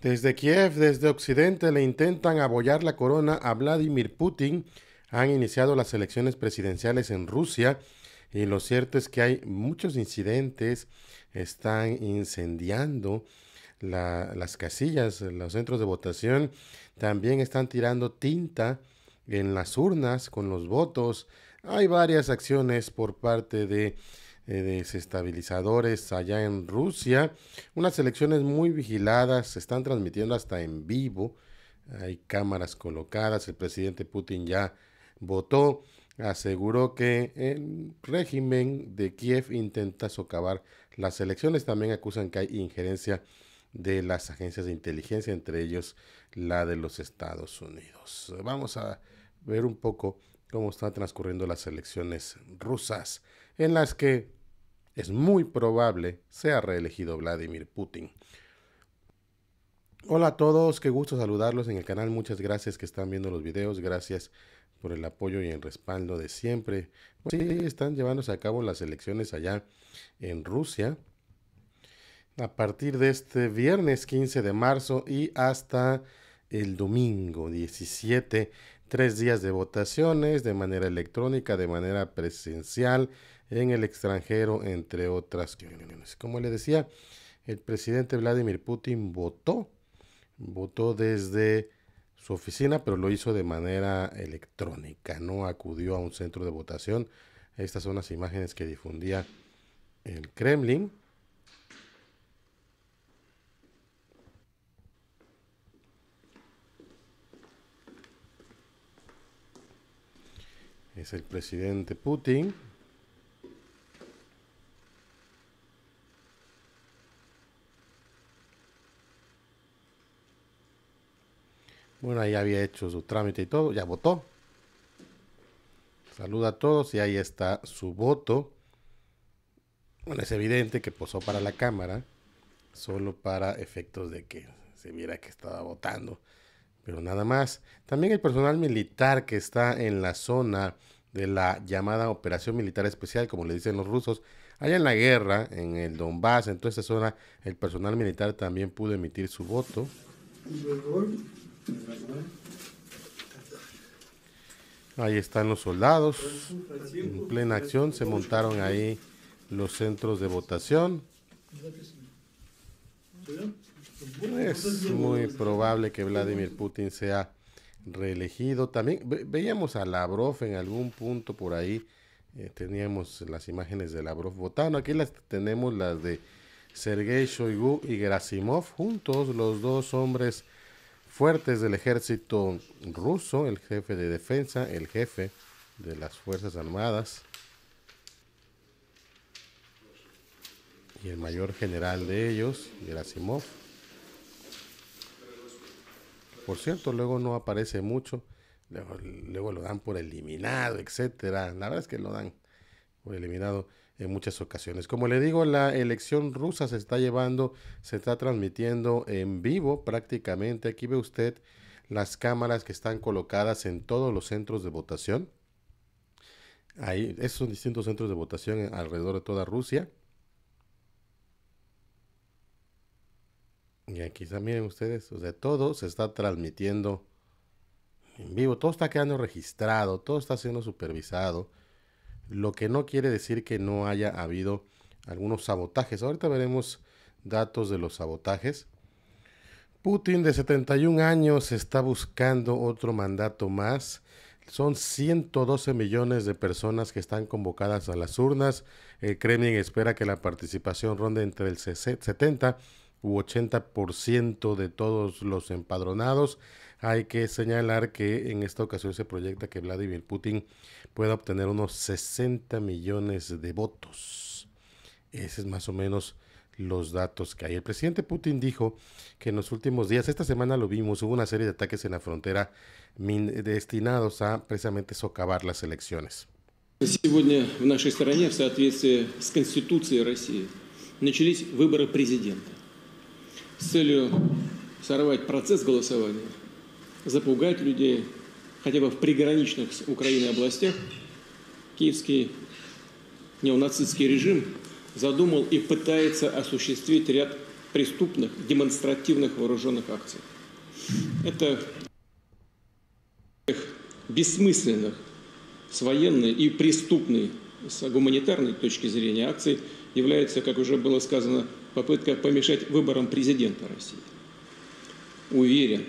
Desde Kiev, desde Occidente, le intentan abollar la corona a Vladimir Putin. Han iniciado las elecciones presidenciales en Rusia y lo cierto es que hay muchos incidentes, están incendiando las casillas, los centros de votación, también están tirando tinta en las urnas con los votos. Hay varias acciones por parte de eh, desestabilizadores allá en Rusia. Unas elecciones muy vigiladas, se están transmitiendo hasta en vivo. Hay cámaras colocadas, el presidente Putin ya votó, aseguró que el régimen de Kiev intenta socavar las elecciones. También acusan que hay injerencia de las agencias de inteligencia, entre ellos la de los Estados Unidos. Vamos a ver un poco cómo están transcurriendo las elecciones rusas, en las que es muy probable sea reelegido Vladimir Putin. Hola a todos, qué gusto saludarlos en el canal, muchas gracias que están viendo los videos, gracias por el apoyo y el respaldo de siempre. Pues sí, están llevándose a cabo las elecciones allá en Rusia a partir de este viernes 15 de marzo y hasta el domingo 17, tres días de votaciones de manera electrónica, de manera presencial, en el extranjero, entre otras Como le decía, el presidente Vladimir Putin votó, votó desde su oficina, pero lo hizo de manera electrónica, no acudió a un centro de votación. Estas son las imágenes que difundía el Kremlin. Es el presidente Putin, ya había hecho su trámite y todo, ya votó. Saluda a todos y ahí está su voto. Bueno, es evidente que posó para la cámara, solo para efectos de que se viera que estaba votando. Pero nada más. También el personal militar que está en la zona de la llamada Operación Militar Especial, como le dicen los rusos, allá en la guerra, en el Donbass, en toda esa zona, el personal militar también pudo emitir su voto. Ahí están los soldados en plena acción. Se montaron ahí los centros de votación. Es muy probable que Vladimir Putin sea reelegido. También veíamos a Lavrov en algún punto por ahí. Eh, teníamos las imágenes de Lavrov votando. Aquí las tenemos las de Sergei Shoigu y Grasimov juntos, los dos hombres fuertes del ejército ruso, el jefe de defensa, el jefe de las Fuerzas Armadas y el mayor general de ellos, Gerasimov. Por cierto, luego no aparece mucho, luego, lo dan por eliminado, etc. La verdad es que lo dan por eliminado en muchas ocasiones. Como le digo, la elección rusa se está llevando, se está transmitiendo en vivo prácticamente. Aquí ve usted las cámaras que están colocadas en todos los centros de votación. Ahí, esos son distintos centros de votación alrededor de toda Rusia. Y aquí también ustedes, o sea, todo se está transmitiendo en vivo, todo está quedando registrado, todo está siendo supervisado lo que no quiere decir que no haya habido algunos sabotajes. Ahorita veremos datos de los sabotajes. Putin de 71 años está buscando otro mandato más. Son 112 millones de personas que están convocadas a las urnas. El Kremlin espera que la participación ronde entre el 70 u 80% de todos los empadronados. Hay que señalar que en esta ocasión se proyecta que Vladimir Putin pueda obtener unos 60 millones de votos. Ese es más o menos los datos que hay. El presidente Putin dijo que en los últimos días, esta semana lo vimos, hubo una serie de ataques en la frontera destinados a precisamente socavar las elecciones. Сегодня в нашей стране в соответствии с Конституцией России начались выборы президента с el proceso de votación запугать людей, хотя бы в приграничных с Украиной областях, киевский неонацистский режим задумал и пытается осуществить ряд преступных, демонстративных вооруженных акций. Это бессмысленных с военной и преступной с гуманитарной точки зрения акций является, как уже было сказано, попытка помешать выборам президента России. Уверен,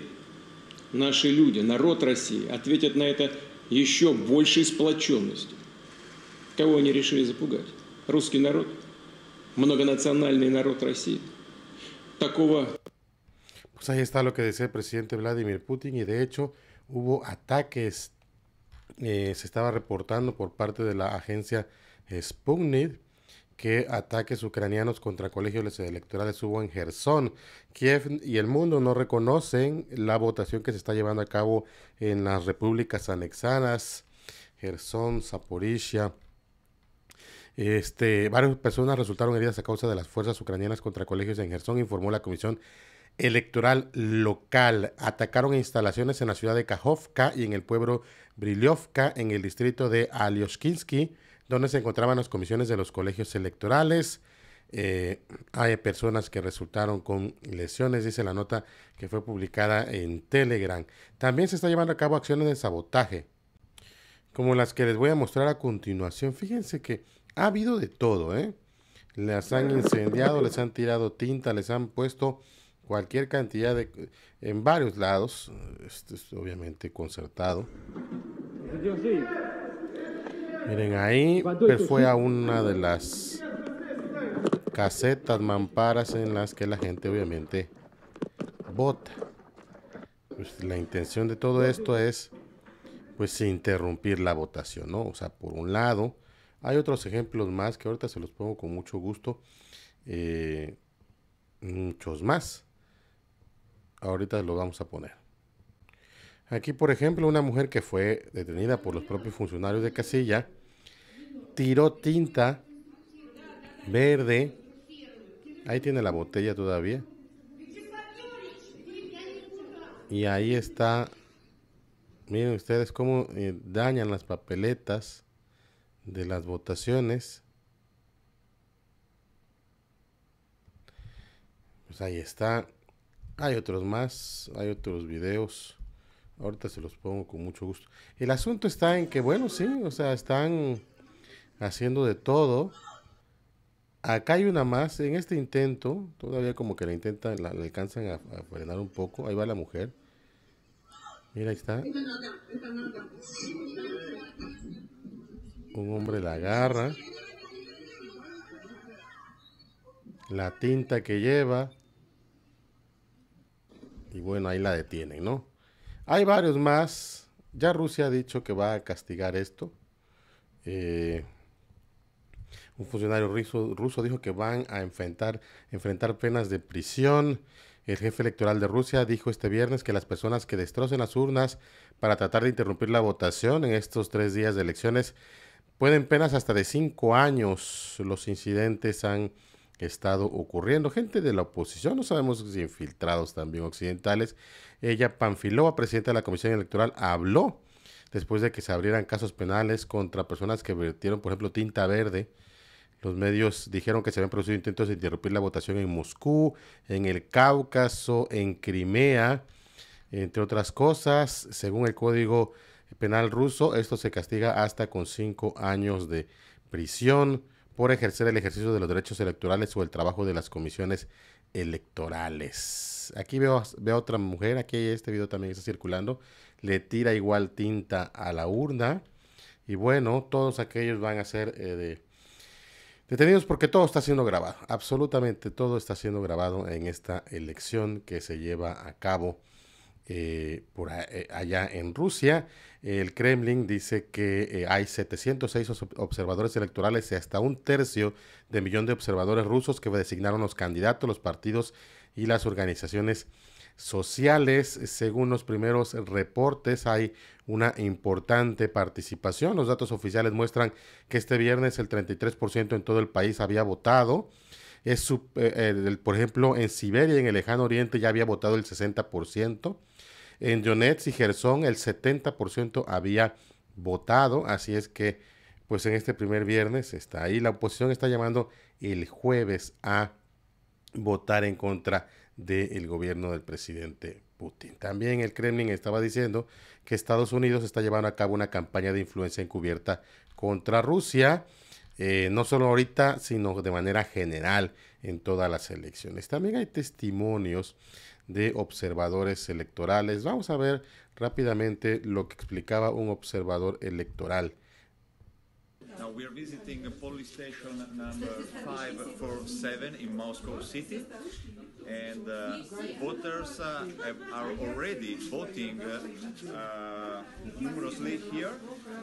наши люди, народ России ответят на это еще большей сплоченностью. Кого они решили запугать? Русский народ? Многонациональный народ России? Такого... Pues ahí está lo que decía el presidente Vladimir Putin y de hecho hubo ataques, eh, se estaba reportando por parte de la agencia eh, Sputnik que ataques ucranianos contra colegios electorales hubo en Gerson. Kiev y el mundo no reconocen la votación que se está llevando a cabo en las repúblicas anexadas, Gerson, Zaporizhia. Este, varias personas resultaron heridas a causa de las fuerzas ucranianas contra colegios en Gerson, informó la Comisión Electoral Local. Atacaron instalaciones en la ciudad de Kajovka y en el pueblo Brilyovka, en el distrito de Alioshkinsky donde se encontraban las comisiones de los colegios electorales. Eh, hay personas que resultaron con lesiones, dice la nota que fue publicada en Telegram. También se está llevando a cabo acciones de sabotaje, como las que les voy a mostrar a continuación. Fíjense que ha habido de todo, ¿eh? Las han incendiado, les han tirado tinta, les han puesto cualquier cantidad de... en varios lados, esto es obviamente concertado. Yo sí. Miren, ahí fue a una de las casetas, mamparas en las que la gente obviamente vota. Pues, la intención de todo esto es pues interrumpir la votación, ¿no? O sea, por un lado, hay otros ejemplos más que ahorita se los pongo con mucho gusto, eh, muchos más. Ahorita los vamos a poner. Aquí, por ejemplo, una mujer que fue detenida por los propios funcionarios de casilla tiró tinta verde. Ahí tiene la botella todavía. Y ahí está. Miren ustedes cómo eh, dañan las papeletas de las votaciones. Pues ahí está. Hay otros más, hay otros videos. Ahorita se los pongo con mucho gusto. El asunto está en que, bueno, sí, o sea, están haciendo de todo. Acá hay una más. En este intento, todavía como que la intentan, la, alcanzan a, frenar un poco. Ahí va la mujer. Mira, ahí está. Un hombre la agarra. La tinta que lleva. Y bueno, ahí la detienen, ¿no? Hay varios más. Ya Rusia ha dicho que va a castigar esto. Eh, un funcionario ruso, dijo que van a enfrentar, enfrentar penas de prisión. El jefe electoral de Rusia dijo este viernes que las personas que destrocen las urnas para tratar de interrumpir la votación en estos tres días de elecciones pueden penas hasta de cinco años. Los incidentes han estado ocurriendo. Gente de la oposición, no sabemos si infiltrados también occidentales. Ella, Panfilova, presidenta de la Comisión Electoral, habló después de que se abrieran casos penales contra personas que vertieron, por ejemplo, tinta verde. Los medios dijeron que se habían producido intentos de interrumpir la votación en Moscú, en el Cáucaso, en Crimea, entre otras cosas. Según el Código Penal ruso, esto se castiga hasta con cinco años de prisión por ejercer el ejercicio de los derechos electorales o el trabajo de las comisiones electorales. Aquí veo, veo otra mujer, aquí este video también está circulando, le tira igual tinta a la urna y bueno, todos aquellos van a ser eh, detenidos porque todo está siendo grabado, absolutamente todo está siendo grabado en esta elección que se lleva a cabo eh, por eh, allá en Rusia. El Kremlin dice que eh, hay 706 observadores electorales y hasta un tercio de millón de observadores rusos que designaron los candidatos, los partidos y las organizaciones sociales. Según los primeros reportes, hay una importante participación. Los datos oficiales muestran que este viernes el 33% en todo el país había votado. Es, por ejemplo, en Siberia, en el lejano oriente, ya había votado el 60%. En Donetsk y Gerson el 70% había votado, así es que pues en este primer viernes está ahí. La oposición está llamando el jueves a votar en contra del gobierno del presidente Putin. También el Kremlin estaba diciendo que Estados Unidos está llevando a cabo una campaña de influencia encubierta contra Rusia eh, no solo ahorita, sino de manera general en todas las elecciones. También hay testimonios de observadores electorales. Vamos a ver rápidamente lo que explicaba un observador electoral. Now we are visiting a police station number 547 in Moscow City, and uh, voters uh, have, are already voting uh, uh numerously here,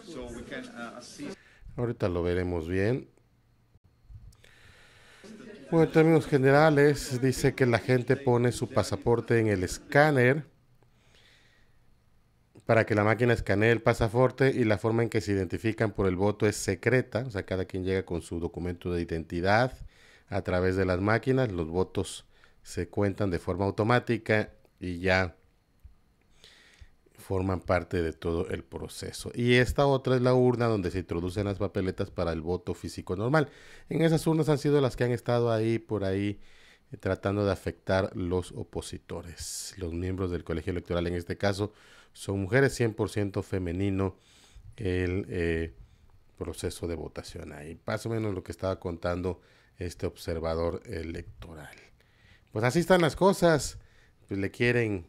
so we can uh, assist. Ahorita lo veremos bien. Bueno, en términos generales, dice que la gente pone su pasaporte en el escáner para que la máquina escanee el pasaporte y la forma en que se identifican por el voto es secreta. O sea, cada quien llega con su documento de identidad a través de las máquinas. Los votos se cuentan de forma automática y ya forman parte de todo el proceso. Y esta otra es la urna donde se introducen las papeletas para el voto físico normal. En esas urnas han sido las que han estado ahí por ahí eh, tratando de afectar los opositores. Los miembros del colegio electoral en este caso son mujeres 100% femenino el eh, proceso de votación ahí. Más o menos lo que estaba contando este observador electoral. Pues así están las cosas. Pues le quieren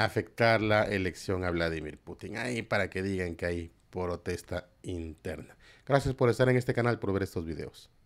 afectar la elección a Vladimir Putin. Ahí para que digan que hay protesta interna. Gracias por estar en este canal, por ver estos videos.